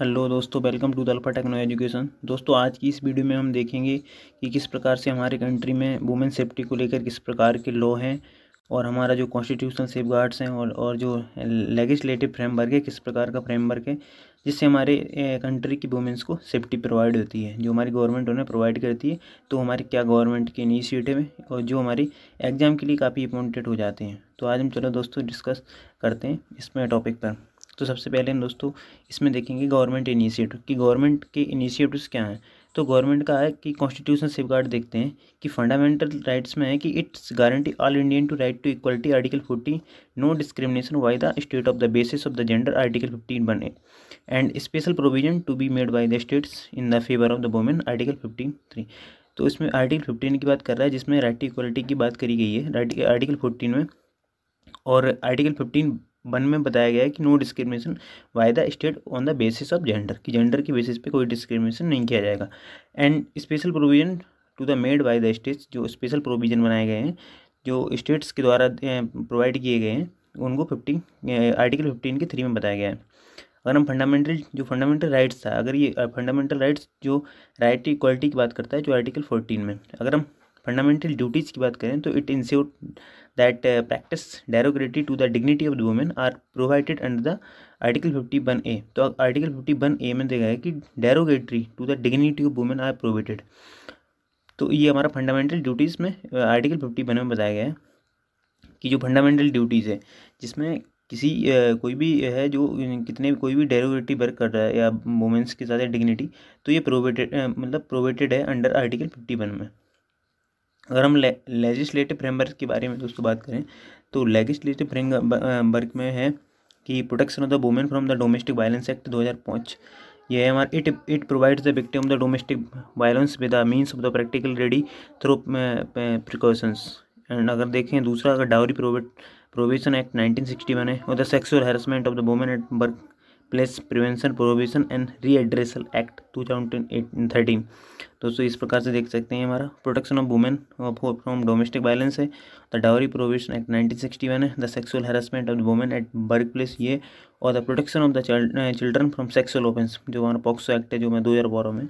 hello दोस्तों welcome to दल्फा techno education दोस्तों आज की इस वीडियो में हम देखेंगे कि किस प्रकार से हमारे कंट्री में वुमेन सेफ्टी को लेकर किस प्रकार के लॉ हैं और हमारा जो कॉन्स्टिट्यूशनल सेफ गार्ड्स हैं और और जो लेजिस्टिव फ्रेमवर्क है किस प्रकार का फ्रेमवर्क है जिससे हमारे कंट्री की वुमेंस को सेफ्टी प्रोवाइड होती है जो हमारी गवर्नमेंट उन्हें प्रोवाइड करती है तो हमारे क्या गवर्नमेंट के इनिशिएटिव है और जो हमारी एग्ज़ाम के लिए काफ़ी इंपॉर्टेंट हो जाते हैं तो आज हम चलो दोस्तों डिस्कस करते हैं इसमें टॉपिक पर तो सबसे पहले हम दोस्तों इसमें देखेंगे गवर्नमेंट इनिशिएटिव कि गवर्नमेंट के इनिशिएटिव्स क्या हैं तो गवर्नमेंट का है कि कॉन्स्टिट्यूशन सेफ गार्ड देखते हैं कि फंडामेंटल राइट्स में है कि it's guarantee all Indian to right to equality article forty no discrimination by the state of the basis of the gender article fifteen one and special provision to be made by the states in the favour of the women article fifteen three तो इसमें article fifteen की बात कर रहा है जिसमें right to equality की बात करी गई है आर्टिकल फोर्टीन में और आर्टिकल फिफ्टीन वन में बताया गया है कि no discrimination by the state on the basis of gender कि जेंडर की बेसिस पे कोई डिस्क्रिमिनेशन नहीं किया जाएगा and special provision to the made by the states जो स्पेशल प्रोविजन बनाए गए हैं जो स्टेट्स के द्वारा प्रोवाइड किए गए हैं उनको फिफ्टीन आर्टिकल फिफ्टीन के थ्री में बताया गया है अगर हम फंडामेंटल जो फंडामेंटल राइट्स था अगर ये फंडामेंटल राइट्स जो राइट इक्वालिटी की बात करता है जो आर्टिकल फोर्टीन में अगर हम फंडामेंटल ड्यूटीज़ की बात करें तो it ensure that practice derogatory to the dignity of the women are provided under the article fifty one A तो आर्टिकल फिफ्टी वन ए में देखा है कि derogatory to the dignity of women are provided तो ये हमारा fundamental duties में article fifty one में बताया गया है कि जो फंडामेंटल ड्यूटीज़ है जिसमें किसी uh, कोई भी है जो कितने कोई भी डेरोगेटरी वर्क कर रहा है या वुमेंस के साथ डिग्निटी तो ये प्रोवेटेड uh, मतलब प्रोवेटेड है अंडर आर्टिकल फिफ्टी वन में अगर हम लेजिस्टिव लेजिस्लेटिव फ्रेमवर्क के बारे में दोस्तों बात करें तो लेजिस्लेटिव फ्रेमवर्क में है कि protection of the women from the domestic violence act पाँच ये है हमारा it it provides the victim of the domestic violence with the means of the practical ready through precautions and अगर देखें दूसरा अगर डाउरी प्रोविजन एक्ट 1961 है और the sexual harassment of the women at workplace prevention provision and redressal act two thousand thirteen दोस्तों इस प्रकार से देख सकते हैं हमारा protection of women from domestic violence है the dowry provision act nineteen sixty one है the sexual harassment of women at workplace ये और the protection of the children from sexual offence जो हमारा पॉक्सो एक्ट है जो मैं दो हज़ार बारह में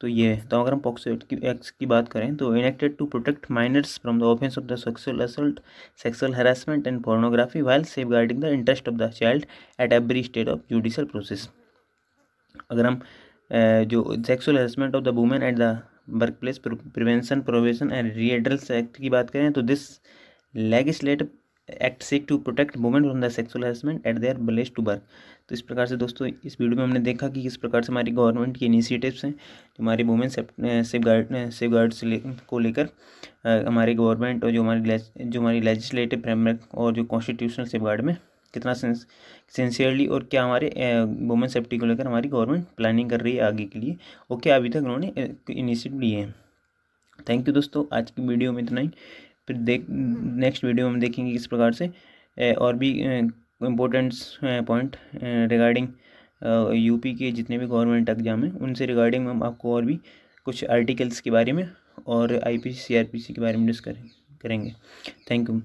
तो ये तो अगर हम पॉक्सो एक्ट की एक्ट की बात करें तो enacted to protect minors from the offence of the sexual assault sexual harassment and pornography while safeguarding the interest of the child at every state of judicial process अगर हम जो sexual harassment of the women at the workplace prevention provision and redressal act की बात करें तो this legislative act seek to protect women from the sexual harassment at their places to work तो इस प्रकार से दोस्तों इस वीडियो में हमने देखा कि किस प्रकार से हमारी गवर्नमेंट की इनिशिएटिव्स हैं जो हमारी women safeguard safeguard से ले, को लेकर हमारे गवर्नमेंट और जो हमारी जो हमारी लेजिस्लेटिव फ्रेमवर्क और जो कॉन्स्टिट्यूशनल सेफ गार्ड में कितना सिंसियरली और क्या हमारे वुमेन सेफ्टी को लेकर हमारी गवर्नमेंट प्लानिंग कर रही है आगे के लिए और क्या अभी तक उन्होंने इनिशिएटिव लिए हैं थैंक यू दोस्तों आज की वीडियो में इतना ही फिर देख नेक्स्ट वीडियो में हम देखेंगे किस प्रकार से और भी इम्पोर्टेंट्स पॉइंट रिगार्डिंग यूपी के जितने भी गवर्नमेंट एग्जाम हैं उनसे रिगार्डिंग हम आपको और भी कुछ आर्टिकल्स के बारे में और आई पी के बारे में डिस्कस करेंगे थैंक यू